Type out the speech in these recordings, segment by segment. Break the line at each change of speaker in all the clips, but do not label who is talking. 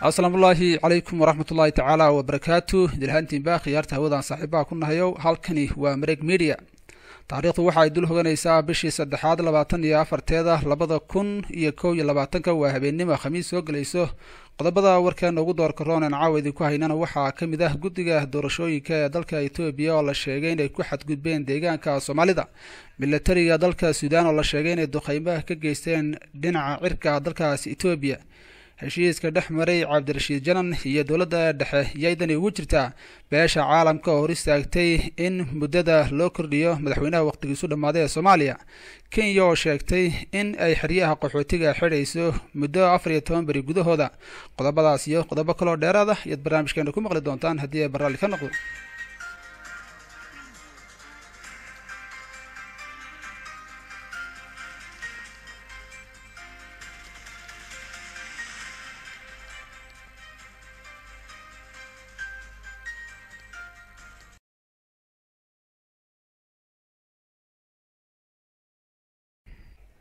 asalaamu ullaahi calaykum waraxmat ullaahi tacaala wabarakaatu dilhaantiinba khiyaarta hawadan saaxiibaha ku nahayow halkani waa mareg media taariikhdu waxa ay dul hoganaysaa bishii saddexaad labaatan iyo afarteeda labada kun iyo kow iyo labaatanka waa habeennimo khamiis soo gelayso qodobada warkeena ugu doorka roonan caawa idinku haynana waxaa ka mid ah guddiga doorashooyinka ee dalka etoobiya oo la sheegay inay ku xadgudbeen deegaanka soomaalida milatariga dalka suudaan oo la sheegay inay duqeymaha ka geysteen dhinaca cirka dalkaas etoobiya heshiiska dhex maray cabdirashiid janan iyo dowladda dhexe iyo ugu jirta beesha caalamka oo hor istaagtay in muddada loo kordhiyo madaxweynaha wakhtigiisu dhammaaday ee soomaaliya kenya oo sheegtay in ay xeryaha qaxootiga xidhayso muddo afar iyo toban beri gudahooda qodobadaas iyo qodobo kaloo dheeraad ah ayaad barnaamijkeena ku maqli doontaan haddii ay barnaamij ka noqdo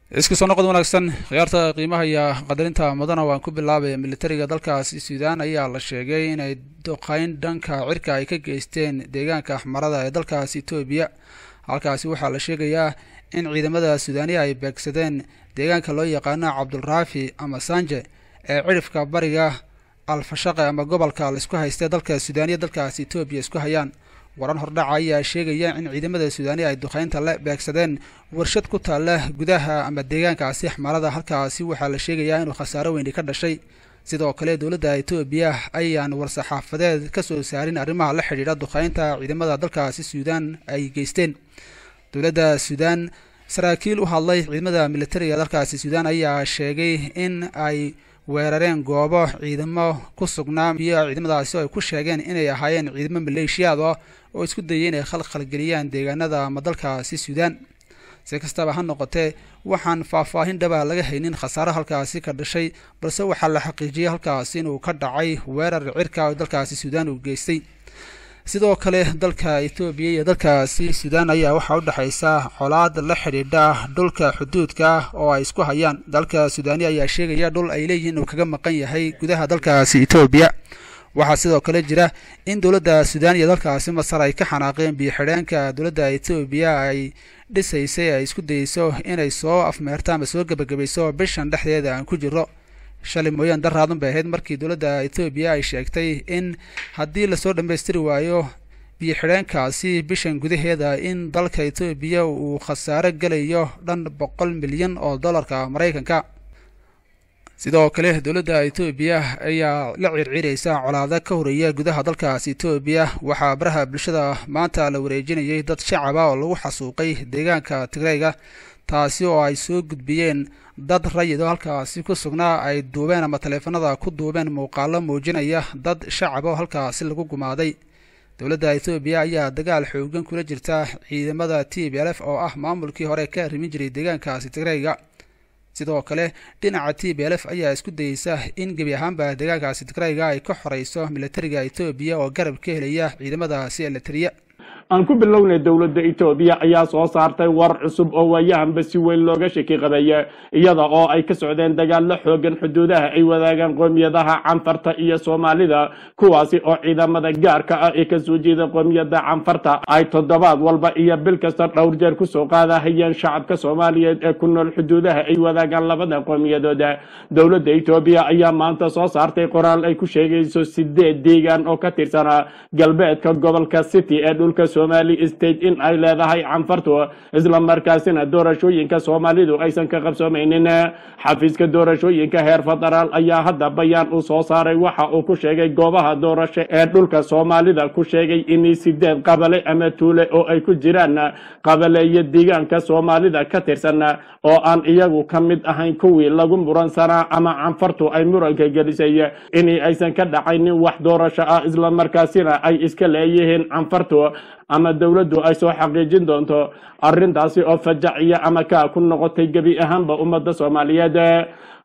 iska soo noqod wanaagsan khiyaarta qiimaha iyo qadarinta mudana waan ku bilaabay militariga dalkaasi suudaan ayaa la sheegay inay duqayn dhanka cirka ay ka geysteen deegaanka axmarada ee dalkaasi etoobiya halkaasi waxaa la sheegayaa in ciidamada suudaaniya ay beegsadeen deegaanka loo yaqaano cabdulraafi ama sanje ee cidhifka bariga alfashaqe ama gobolka laisku haystee dalka suudaaniya dalkaasi etoobiya isku hayaan waran hordhaca ayaa sheegaya in ciidamada suudaani ay duqaynta la beegsadeen warshad ku taalla gudaha ama deegaankaasi xmarada halkaasi waxaa la sheegayaa inuu khasaaro weyni ka dhashay sidoo kale dowladda etoobiya ayaan war-saxaafadeed ka soo saarin arrimaha la xidhiidha duqaynta ciidamada dalkaasi suudaan ay geysteen dowladda suudaan saraakiil u hadlay ciidamada militariga dalkaasi suudaan ayaa sheegay in ay weerareen goobo ciidamo ku sugnaa iyo ciidamadaasi oo ay ku sheegeen inay ahaayeen ciidamo maleeshiyaad ah oo isku dayay inay khalkhalgeliyaan deegaanada ama dalkaasi suudaan si kastaba ha noqotee waxaan faahfaahin dhabaa laga haynin khasaaro halkaasi ka dhashay balse waxaa la xaqiijiyey halkaasi inuu ka dhacay weerar cirka oo dalkaasi suudaan uu geystay sidoo kale dalka etoobiya iyo dalkaasi suudaan ayaa waxaa u dhexaysa colaad la xidhiidha dhulka xuduudka oo ay isku hayaan dalka suudaani ayaa sheegaya dhul ay leeyihiin uu kaga maqan yahay gudaha dalkaasi etoobiya waxaa sidoo kale jira in dowladda suudaan iyo dalkaasi masar ay ka xanaaqeen biyoxidheenka dowladda etoobiya ay dhisaysay ay isku dayeyso inay soo afmeerto ama soo gebagabayso bishan dhexdeeda aan ku jiro shalay mooyaan daraadan bay ahayd markii dowladda etoobiya ay sheegtay in haddii lasoo dhammaystiri waayo biyoxidheenkaasi bishan gudaheeda in dalka etoobiya uu khasaaro gelayo dhan boqol milyan oo dollarka maraykanka sidoo kale dowladda etoobiya ayaa la circiraysa colaado ka horreeya gudaha dalkaas etoobiya waxaa baraha bulshada maanta la wareejinayay dad shacaba oo lagu xasuuqay deegaanka tigreyga taasi oo ay soo gudbiyeen dad rayid oo halkaasi ku sugnaa ay duubeen ama taleefanada ku duubeen muuqaallo muujinaya dad shacab oo halkaasi lagu gumaaday dowladda etoobiya ayaa dagaal xooggan kula jirta ciidamada t b l f oo ah maamulkii hore ka arrimin jiray deegaankaasi tigrayga sidoo kale dhinaca t b l f ayaa isku dayeysa in gebi ahaanba deegaankaasi tigrayga ay ka xoreyso militariga etoobiya oo garab ka helaya ciidamadaasi elitariya
aan ku bilownay dowladda etoobiya ayaa soo saartay war cusub oo waayahanba si weyn looga shaki qabaya iyada oo ay ka socdeen dagaallo xoogan xuduudaha ay wadaagaan qoomiyadaha canfarta iyo soomaalida kuwaasi oo ciidamada gaarka ah ee kasoo jeeda qoomiyadda canfarta ay toddobaad walba iyo bil kasta dhowr jeer kusoo qaadahayeen shacabka soomaaliyeed ee ku nool xuduudaha ay wadaagaan labada qoomiyadooda dowladda etoobiya ayaa maanta soo saartay qoraal ay ku sheegayso sideed deegaan oo ka tirsana galbeedka gobolka city ee dhulka somali state in ay leedahay canfartu isla markaasina doorashooyinka soomaalidu aysan ka qabsoomaynin xafiiska doorashooyinka heer federaal ayaa hadda bayaan u soo saaray waxa uu ku sheegay goobaha doorasho ee dhulka soomaalida ku sheegay in siddeed qabale ama tuule oo ay ku jiraan qabaleeyo deegaanka soomaalida ka tirsan oo aan iyagu ka mid ahayn kuwii lagu muransanaa ama canfartu ay muranka gelisay in aysan ka dhacaynin wax doorasho ah isla markaasina ay iska leeyihiin canfartu ama dowladdu ay soo xaqiijin doonto arintaasi oo fajaciya ama kaa ku noqotay gebi ahaanba ummadda soomaaliyeed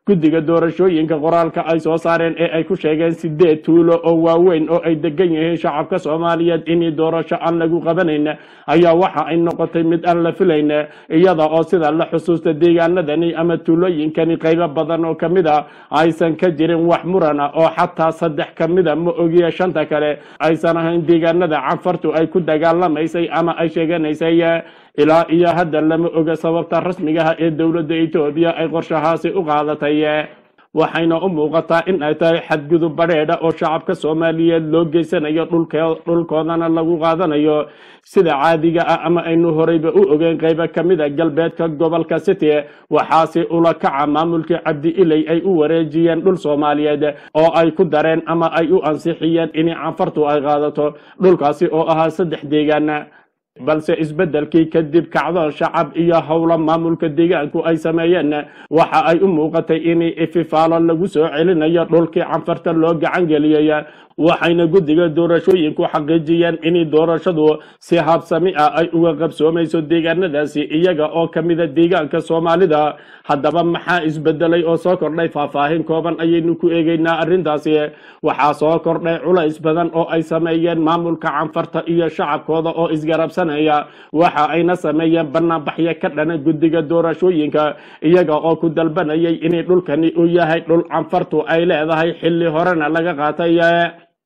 guddiga doorashooyinka qoraalka ay soo saareen ee ay ku sheegeen siddeed tuulo oo waaweyn oo ay degan yihiin shacabka soomaaliyeed inii doorasho aan lagu qabanayn ayaa waxa ay noqotay mid aan la filayn iyada oo sida la xusuusta deegaanadani ama tuulooyinkani qaybo badan oo ka mid a ah aysan ka jirin wax murana oo xataa saddex ka mida ah, ma ogiya shanta kale aysan ahayn deegaanada canfartu ay ku dagaalamaysay ama ay sheeganaysay ilaa iyo hadda lama oga sababta rasmigaha ee dowladda etoobiya ay qorshahaasi u qaadatay waxayna u muuqataa in ay tahay xadgudub badheedha oo shacabka soomaaliyeed loo geysanayo dhulkoodana lagu qaadanayo sida caadiga ah ama aynu horeyba u ogeyn qaybo ka mida ah galbeedka gobolka city waxaasi ula kaca maamulkii cabdi iley ay u wareejiyeen dhul soomaaliyeed oo ay ku dareen ama ay u ansixiyeen inay canfartu ay qaadato dhulkaasi oo ahaa saddex deegaan balse isbeddelkii kadib kacdo shacab iyo howla maamulka deegaanku ay sameeyeen waxa ay u muuqatay in ififaalo lagu soo celinayo dhulkii canfarta loo gacan geliyey waxayna guddiga doorashooyinku xaqiijiyeen in doorashadu si habsami ah ay uga qabsoomayso deegaanadaasi iyaga oo ka mida deegaanka soomaalida haddaba maxaa isbedelay oo soo kordhay faahfaahin kooban ayaynu ku eegaynaa arrintaasi waxaa soo kordhay culays badan oo ay sameeyeen maamulka canfarta iyo shacabkooda oo isgarabsanaya waxa ayna sameeyeen bannaanbaxyo ka dhana guddiga doorashooyinka iyaga oo ku dalbanayay inay dhulkani uu yahay dhul canfartu ay leedahay xilli horena laga qaatay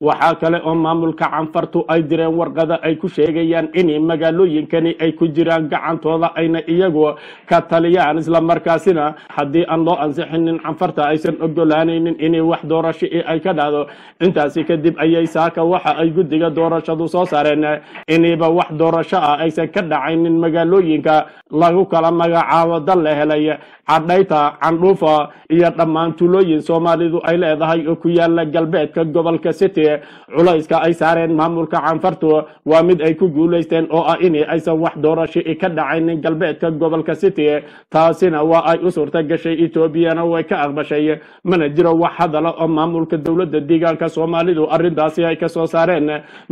waxaa kale oo maamulka canfartu ay direen warqada ay ku sheegayaan in magaalooyinkani ay ku jiraan gacantooda ayna iyagu ka taliyaan isla markaasina haddii aan loo ansixinin canfarta aysan ogolaanaynin inay wax doorasho i ay ka dhacdo intaasi kadib ayay saaka waxa ay guddiga doorashadu soo saareen iniiba wax doorasho ah aysan ka dhacaynin magaalooyinka lagu kala magacaabo dal la helay cadhayta candhuufa iyo dhammaan tuulooyin soomaalidu ay leedahay oo ku yaala galbeedka gobolka city weeye culayska ay saareen maamulka canfartu waa mid ay ku guulaysteen oo ah in aysan wax doorasho ka dhacaynin galbeedka gobolka city taasina waa ay u suurta gashay etoobiyana way ka aqbashay mana jiro wax hadala oo maamulka dowladda deegaanka soomaalidu arrintaasi ay ka soo saareen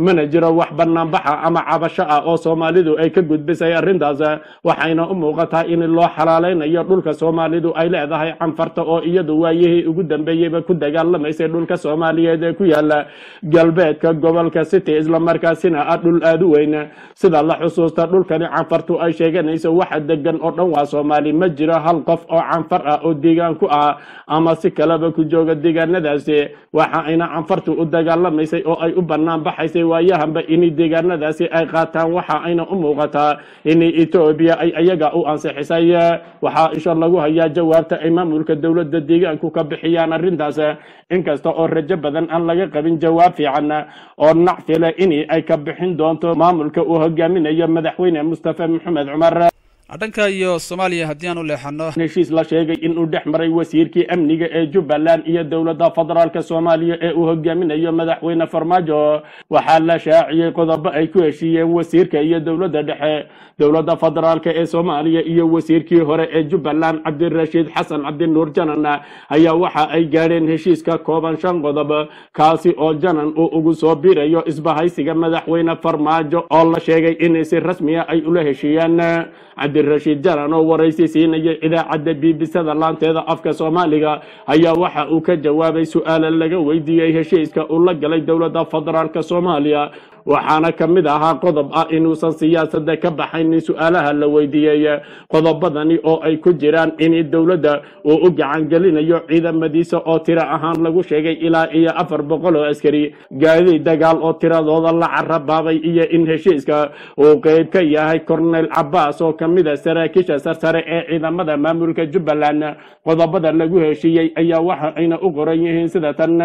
mana jiro wax banaanbaxa ama cabasho ah oo soomaalidu ay ka gudbisay arrintaas waxayna u muuqataa in loo xalaalaynayo dhulka soomaalidu ay leedahay canfarta oo iyadu waayihii ugu dambeeyeyba ku dagaalamaysay dhulka soomaaliyeed ee ku yaalla galbeedka gobolka city islamarkaasina ah dhul aada u weyna sida la xusuusta dhulkani canfartu ay sheeganayso waxa degan oo dhan waa soomaali ma jiro hal qof oo canfar ah oo deegaan ku ah ama si kaleba ku jooga deegaanadaasi waxa ayna canfartu u dagaalamaysay oo ay u bannaan baxaysay waayahanba inay deegaanadaasi ay qaataan waxa ayna u muuqataa inay etoobiya ay ayaga u ansixisay waxaa isha lagu hayaa jawaabta ay maamulka dowladda deegaanku ka bixiyaan arrintaas inkasta oo rajo badan aan laga qabin jawaab waa fiican oo nacfile in ay ka bixin doonto maamulka uu hogaaminayo madaxweyne mustafa maxamed cumar dhanka iyo soomaaliya haddii aan u leexano heshiis la sheegay inuu dhex maray wasiirkii amniga ee jubbaland iyo dowladda federaalka soomaaliya ee uu hogaaminayo madaxweyne farmaajo waxaa la shaaciyey qodobo ay ku heshiiyeen wasiirka iyo dowladda dhexe dowladda federaalk ee soomaaliya iyo wasiirkii hore ee jubbaland cabdirashiid xasan cabdinuur janan ayaa waxa ay gaadheen heshiiska kooban shan qodob kaasi oo janan uu ugu soo birayo isbahaysiga madaxweyne farmaajo oo la sheegay inay si rasmiya ah ay ula heshiiyaan cabdirashiid jaran oo waraysi siinayay idaacadda biibisada laanteeda afka soomaaliga ayaa waxa uu ka jawaabay su-aala laga weydiiyey heshiiska uu la galay dowladda federaalk soomaaliya waxaana ka mid ahaa qodob ah inuusan siyaasadda ka baxaynin su-aalaha la weydiiyey qodobadani oo ay ku jiraan in dowladda uu u gacangelinayo ciidamadiisa oo tiro ahaan lagu sheegay ilaa iyo afar boqol oo askari gaadiid dagaal oo tiradooda la carabaabay iyo in heshiiska uu qeyb ka yahay cornel cabaas oo ka mid a saraakiisha sarsare ee ciidamada maamulka jubbaland qodobada lagu heshiiyey ayaa waxa ayna u qoran yihiin sida tan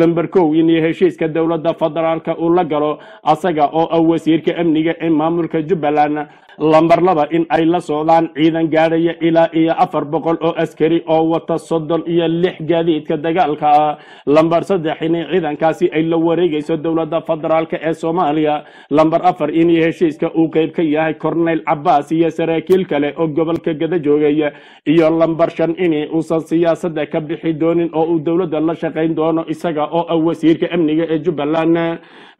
lamberkow in heshiiska dowladda federaalka uu la galo asaga oo ah wasiirka amniga ee maamulka jubbaland lamber laba in ay la socdaan ciidan gaadhaya ilaa iyo afar boqol oo askari oo wata soddon iyo lix gaadiidka dagaalka ah. lamber saddex in ciidankaasi ay la wareegayso dowladda federaalk ee soomaaliya lamber afar in heshiiska uu qeyb ka yahay corneyl cabaas iyo saraakiil kale oo gobolka gada joogaya iyo lamber shan in uusan siyaasada ka bixi doonin oo uu dowladda la shaqayn doono isaga oo ah wasiirka amniga ee jubbaland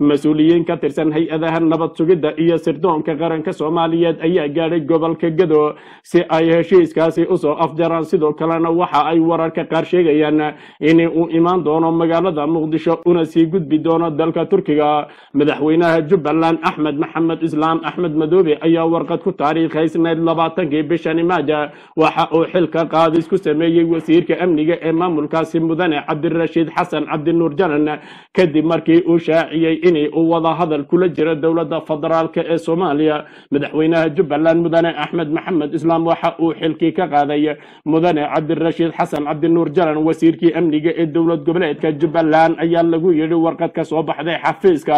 mas-uuliyiin ka tirsan hay-adaha nabad sugidda iyo sirdoonka qaranka soomaaliya soomaaliyeed ayaa gaadhay gobolka gedo si ay heshiiskaasi usoo afjaraan sidoo kalena waxa ay wararka qaar sheegayaan in uu imaan doono magaalada muqdisho una sii gudbi doono dalka turkiga madaxweynaha jubbaland axmed maxamed islaam axmed madoobe ayaa warqad ku taariikhaysnayd labaatankii bishani maaja waxa uu xilka qaadis ku sameeyey wasiirka amniga ee maamulkaasi mudane cabdirashiid xasan cabdinuur janan kadib markii uu shaaciyey in uu wadahadal kula jiro dowladda federaalk ee soomaaliya madaxweyne manhaju ballaan mudane axmed maxamed islaam waxa uu xilkii ka qaaday mudane cabdirashiid xasan cabdinuur jalan wasiirkii amniga ee dowlad goboleedka jubbaland ayaa lagu yidhi warqad ka soo baxday xafiiska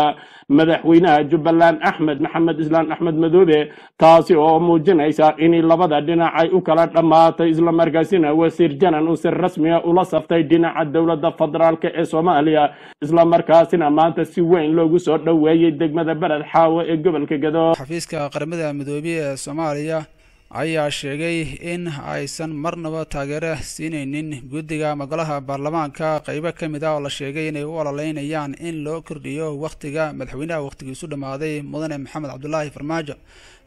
madaxweynaha jubbaland axmed maxamed islaan axmed madoobe taasi oo muujinaysa in labada dhinac ay u kala dhammaatay isla markaasina wasiir janan uu si rasmiga ah ula saftay dhinaca dowladda federaalk ee soomaaliya isla markaasina maanta si weyn loogu soo dhoweeyey degmada bered xaawo ee gobolka gado xafiiska qaramada midoobe ee soomaaliya ayaa sheegay in
aysan marnaba taageero siinaynin guddiga magolaha baarlamaanka qaybo ka mid ah oo la sheegay inay u ololeynayaan in loo kordhiyo wakhtiga madaxweynaha wakhtigiisu dhammaaday mudane maxamed cabdulaahi farmaajo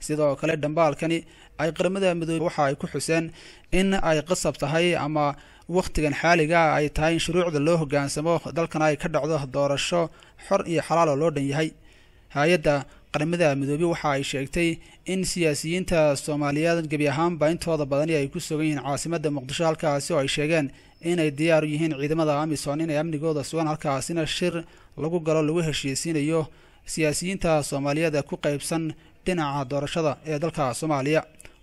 sidoo kale dhambaalkani ay qaramada midoobe waxa ay ku xuseen in ay qasab tahay ama wakhtigan xaaliga ah ay tahay in shuruucda loo hoggaansamo dalkan ay ka dhacdo doorasho xor iyo xalaal oo loo dhan yahay hay-adda qaramada midoobey waxa ay sheegtay in siyaasiyiinta soomaaliyeed gebi ahaanba intooda badani ay ku sugan yihiin caasimadda muqdisho halkaasi oo ay sheegeen inay diyaar u yihiin ciidamada amison inay amnigooda sugan halkaasina shir lagu galo lagu heshiisiinayo siyaasiyiinta soomaaliyeed ee ku qaybsan dhinaca doorashada ee dalka soomaaliya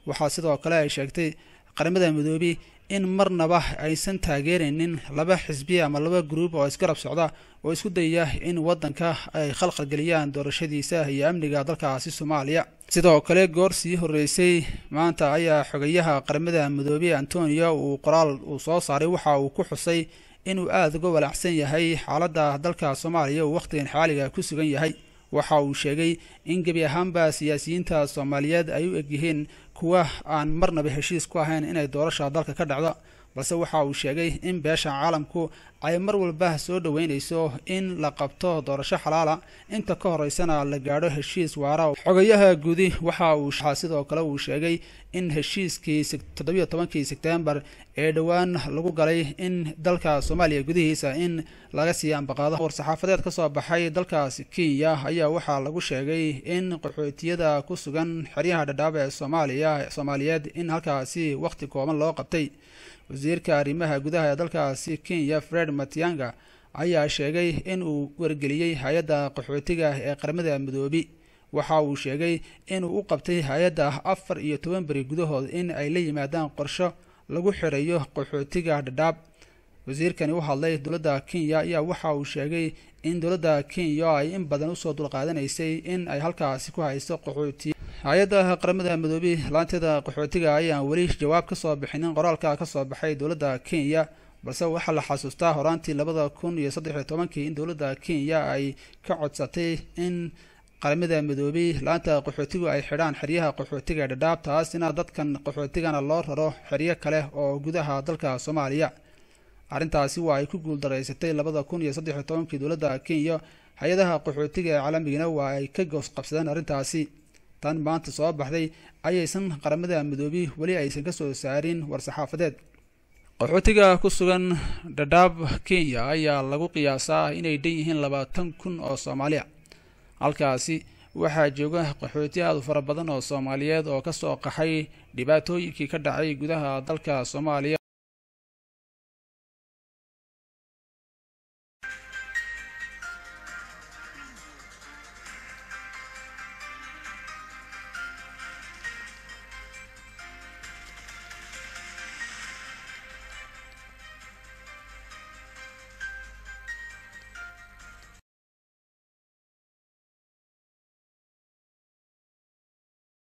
waxaa sidoo kale ay sheegtay qaramada midoobi in marnaba aysan taageeraynin laba xisbiya ama laba gruub oo isgarab socda oo isku dayaya in waddanka ay khalqalgeliyaan doorashadiisa iyo amniga dalkaasi soomaaliya sidoo kale goor sii horeysay maanta ayaa xogayaha qaramada midoobey antonio uu qoraal uu soo saaray waxa uu ku xusay inuu aada uga walaacsan yahay xaaladda dalka soomaaliya uu wakhtigan xaaliga ku sugan yahay waxa uu sheegay in gebi ahaanba siyaasiyiinta soomaaliyeed ay u egyihiin kuwa aan marnaba heshiis ku ahayn inay doorasha dalka ka dhacdo balse waxa uu sheegay in beesha caalamku ay mar walba soo dhoweynayso in la qabto doorasho xalaala inta ka horeysana la gaadho heshiis waara xogayaha gudi waxa uu sidoo kale uu sheegay in heshiiskii toddobiyo tobankii sebtembar ee dhowaan lagu galay in dalka soomaaliya gudihiisa in laga siiyay ambaqaada war saxaafadeed kasoo baxay dalkaasi kenya ayaa waxaa lagu sheegay in qaxootiyada ku sugan xeryaha dhadhaab ee soomaaliya soomaaliyeed in halkaasi wakhti kooban loo qabtay wasiirka arrimaha gudaha ee dalkaasi kenya fred matianga ayaa sheegay in uu wargeliyey hay-adda qaxootiga ee qaramada midoobi waxa uu sheegay inuu u qabtay hay-adda afar iyo toban beri gudahood in ay la yimaadaan qorsho lagu xirayo qaxootiga dhadhaab wasiirkani u hadlay dowladda kenya ayaa waxa uu sheegay in dowladda kenya ay in badan usoo dulqaadanaysay in ay halkaasi ku haysto qaxooti hay-adda qaramada midoobey laanteeda qaxootiga ayaan weli jawaab kasoo bixinin qoraalka kasoo baxay dowladda kenya balse waxaa la xasuustaa horaantii labada kun iyo saddex iyo tobankii in dowladda kenya ay ka codsatay in qaramada midoobey laanta qaxootigu ay xidhaan xeryaha qaxootiga dhadhaab taasina dadkan qaxootigana loo raro xeryo kale oo gudaha dalka soomaaliya arrintaasi waa ay ku guuldaraysatay labada kun iyo saddex tobankii dowladda kenya hay-adaha qaxootiga ee caalamigana waa ay ka goos qabsadeen arrintaasi tan maanta soo baxday ayaysan qaramada midoobi weli aysan ka soo saarin war-saxaafadeed qaxootiga ku sugan dhadhaab kenya ayaa lagu qiyaasaa inay dhan yihiin labaatan kun oo soomaaliya halkaasi waxaa jooga qaxooti aada u fara badan oo soomaaliyeed oo kasoo qaxay dhibaatooyinkii ka dhacay gudaha dalka soomaaliya